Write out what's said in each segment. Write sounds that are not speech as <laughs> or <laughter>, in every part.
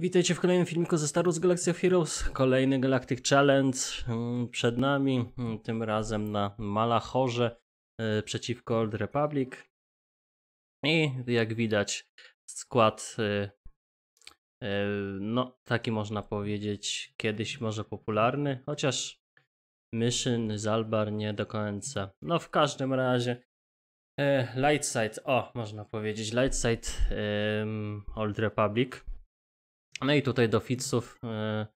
Witajcie w kolejnym filmiku ze Star Wars Galaxy of Heroes. Kolejny Galactic Challenge mm, przed nami, mm, tym razem na Malachorze e, przeciwko Old Republic. I jak widać skład, e, e, no taki można powiedzieć, kiedyś może popularny, chociaż Mission, Zalbar nie do końca. No w każdym razie Lightside, o można powiedzieć, Lightside Old Republic no i tutaj do Fitsów e,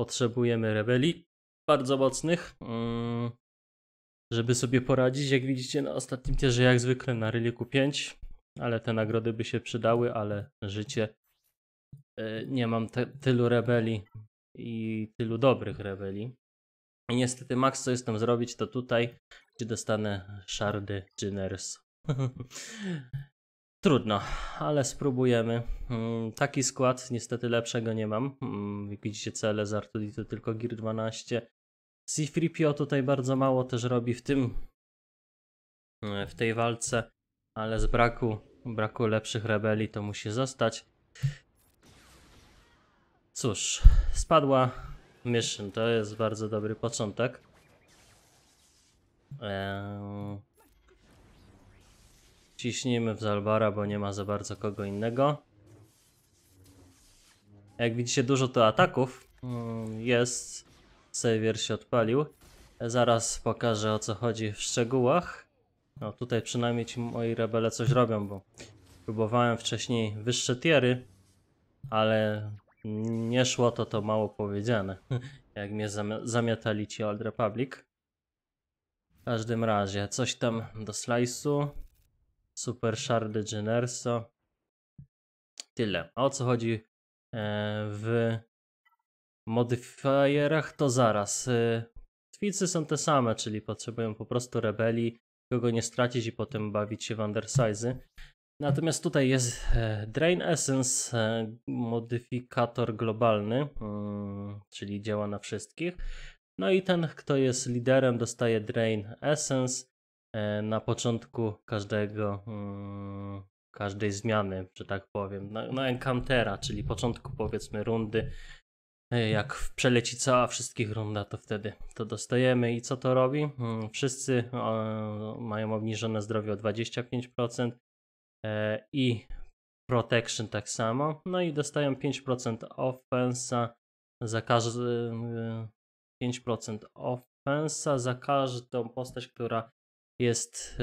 potrzebujemy rebelii bardzo mocnych, e, żeby sobie poradzić. Jak widzicie na ostatnim tierze, jak zwykle na Ryliku 5, ale te nagrody by się przydały, ale życie. E, nie mam te, tylu rebelii i tylu dobrych rebelii. I niestety max co jestem zrobić to tutaj, gdzie dostanę szardy Ginners. <laughs> Trudno, ale spróbujemy. Mm, taki skład, niestety lepszego nie mam. Jak mm, widzicie, cele z Artudi to tylko Gear 12. c tutaj bardzo mało też robi w tym, e, w tej walce, ale z braku, braku lepszych rebeli to musi zostać. Cóż, spadła mission, to jest bardzo dobry początek. Eee, Ciśnijmy w Zalbara, bo nie ma za bardzo kogo innego. Jak widzicie, dużo to ataków mm, jest. Savior się odpalił. Zaraz pokażę o co chodzi w szczegółach. No tutaj przynajmniej ci moi rebele coś robią, bo próbowałem wcześniej wyższe tiery, ale nie szło to to mało powiedziane, <laughs> jak mnie zamiatali ci Old Republic. W każdym razie, coś tam do slice'u. Super Shardy Generso. Tyle. A o co chodzi e, w modifierach to zaraz. E, Twicy są te same, czyli potrzebują po prostu rebelii, kogo nie stracić i potem bawić się w undersizey. Natomiast tutaj jest e, Drain Essence, modyfikator globalny, mm, czyli działa na wszystkich. No i ten, kto jest liderem, dostaje Drain Essence. E, na początku każdego, mm, każdej zmiany, że tak powiem, na, no, na no, encountera, czyli początku powiedzmy rundy. E, jak przeleci cała wszystkich runda, to wtedy to dostajemy. I co to robi? Mm, wszyscy mają obniżone zdrowie o 25% e, i protection tak samo. No i dostają 5% offensa za każdy 5% offensa za każdą postać, która jest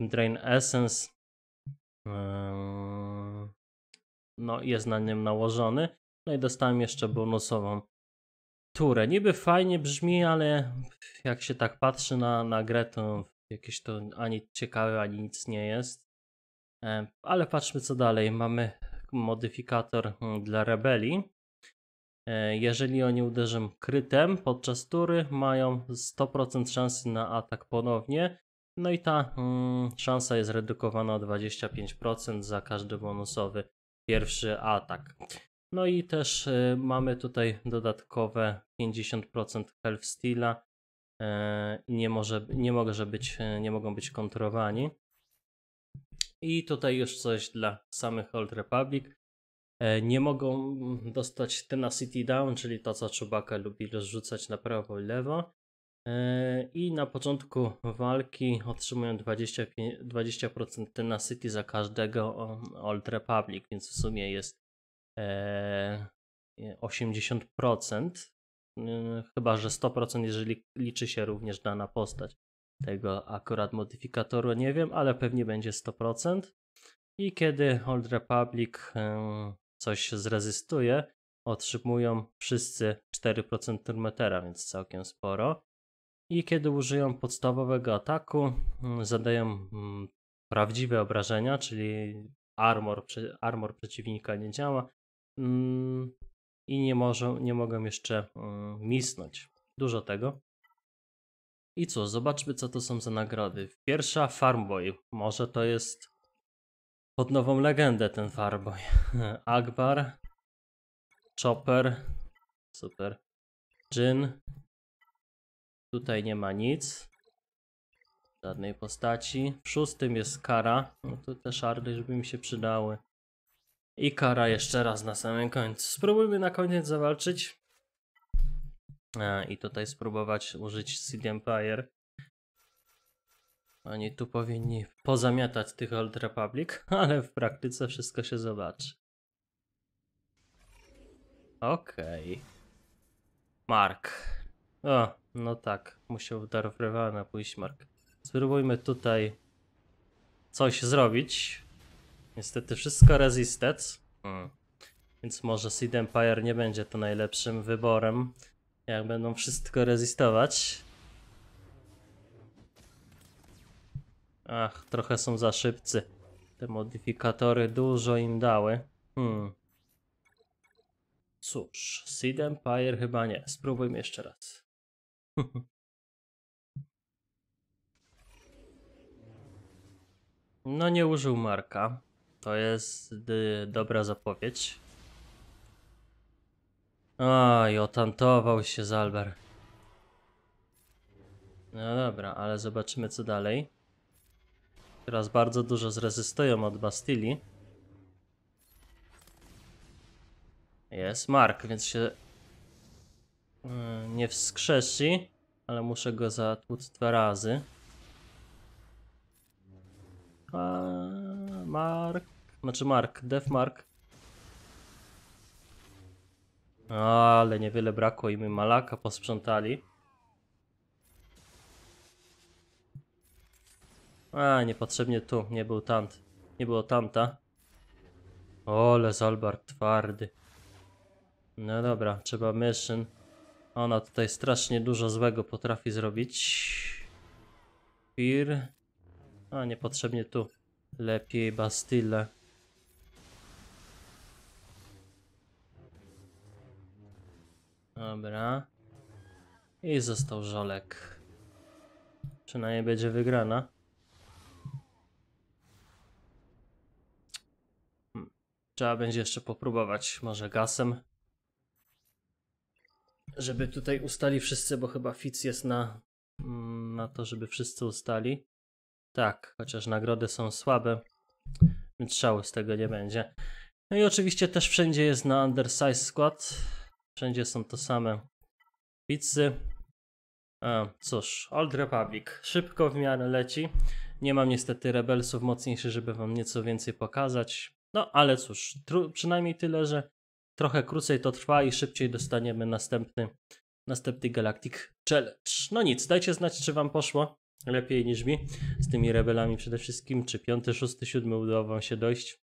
y, Drain Essence. Y, no, jest na nim nałożony. No i dostałem jeszcze bonusową turę. Niby fajnie brzmi, ale jak się tak patrzy na, na grę, to jakieś to ani ciekawe, ani nic nie jest. E, ale patrzmy co dalej. Mamy modyfikator mm, dla rebelii. E, jeżeli oni uderzą krytem podczas tury, mają 100% szansy na atak ponownie. No i ta mm, szansa jest redukowana o 25% za każdy bonusowy pierwszy atak. No i też y, mamy tutaj dodatkowe 50% health steala. Y, nie, może, nie, może być, e, nie mogą być kontrowani. I tutaj już coś dla samych Old Republic. E, nie mogą dostać Tenacity Down, czyli to co Czubaka lubi rozrzucać na prawo i lewo. Yy, I na początku walki otrzymują 20%, 20 tenacity za każdego um, Old Republic, więc w sumie jest 80%. Yy, yy, chyba, że 100%, jeżeli liczy się również dana postać. Tego akurat modyfikatoru nie wiem, ale pewnie będzie 100%. I kiedy Old Republic coś zrezystuje, otrzymują wszyscy 4% turmetera, więc całkiem sporo. I kiedy użyją podstawowego ataku, mm, zadają mm, prawdziwe obrażenia, czyli armor, armor przeciwnika nie działa mm, i nie, może, nie mogą jeszcze misnąć. Dużo tego. I co, zobaczmy co to są za nagrody. Pierwsza Farmboy. Może to jest pod nową legendę ten Farmboy. <laughs> Akbar, Chopper, super, Jin, Tutaj nie ma nic. Żadnej postaci. W szóstym jest kara. No to te szardy, żeby mi się przydały. I kara jeszcze raz na samym końcu. Spróbujmy na koniec zawalczyć. A, I tutaj spróbować użyć Seed Empire. Oni tu powinni pozamiatać tych Old Republic, <laughs> ale w praktyce wszystko się zobaczy. Okej. Okay. Mark. O, no tak, musiał Darth Revan pójść Mark. Spróbujmy tutaj coś zrobić. Niestety wszystko resistec. Hmm. Więc może Seed Empire nie będzie to najlepszym wyborem, jak będą wszystko rezistować. Ach, trochę są za szybcy. Te modyfikatory dużo im dały. Hmm. Cóż, Seed Empire chyba nie. Spróbujmy jeszcze raz. <laughs> No nie użył Marka. To jest y, dobra zapowiedź. Oj, otantował się Zalber. No dobra, ale zobaczymy co dalej. Teraz bardzo dużo zrezystują od Bastili. Jest Mark, więc się nie wskrzesi, ale muszę go zatłuc dwa razy. A, Mark, znaczy Mark, Def Mark. Ale niewiele brakło i my Malaka posprzątali. A, niepotrzebnie tu, nie był tant. Nie było tanta. Ole, Zolbar twardy. No dobra, trzeba mission. Ona tutaj strasznie dużo złego potrafi zrobić. Fear. A, niepotrzebnie tu. Lepiej Bastille. Dobra. I został żolek. Przynajmniej będzie wygrana. Hmm. Trzeba będzie jeszcze popróbować może gasem żeby tutaj ustali wszyscy, bo chyba Fitz jest na, mm, na to, żeby wszyscy ustali. Tak, chociaż nagrody są słabe, więc szału z tego nie będzie. No i oczywiście też wszędzie jest na undersize skład. Wszędzie są to same pizzy. A, cóż, Old Republic szybko w miarę leci. Nie mam niestety rebelsów mocniejszych, żeby wam nieco więcej pokazać. No ale cóż, przynajmniej tyle, że trochę krócej to trwa i szybciej dostaniemy następny, następny Galactic Challenge. No nic, dajcie znać, czy Wam poszło lepiej niż mi z tymi rebelami przede wszystkim, czy 5, 6, 7 udało Wam się dojść.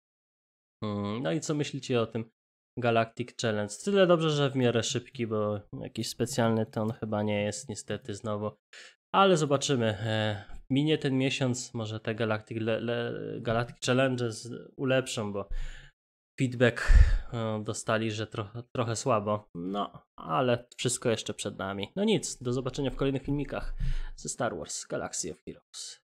Mm, no i co myślicie o tym Galactic Challenge? Tyle dobrze, że w miarę szybki, bo jakiś specjalny ton chyba nie jest niestety znowu. Ale zobaczymy. E, minie ten miesiąc, może te Galactic, le, le Galactic Challenges ulepszą, bo feedback e, dostali, że trochę, trochę słabo. No, ale wszystko jeszcze przed nami. No nic, do zobaczenia w kolejnych filmikach ze Star Wars Galaxy of Heroes.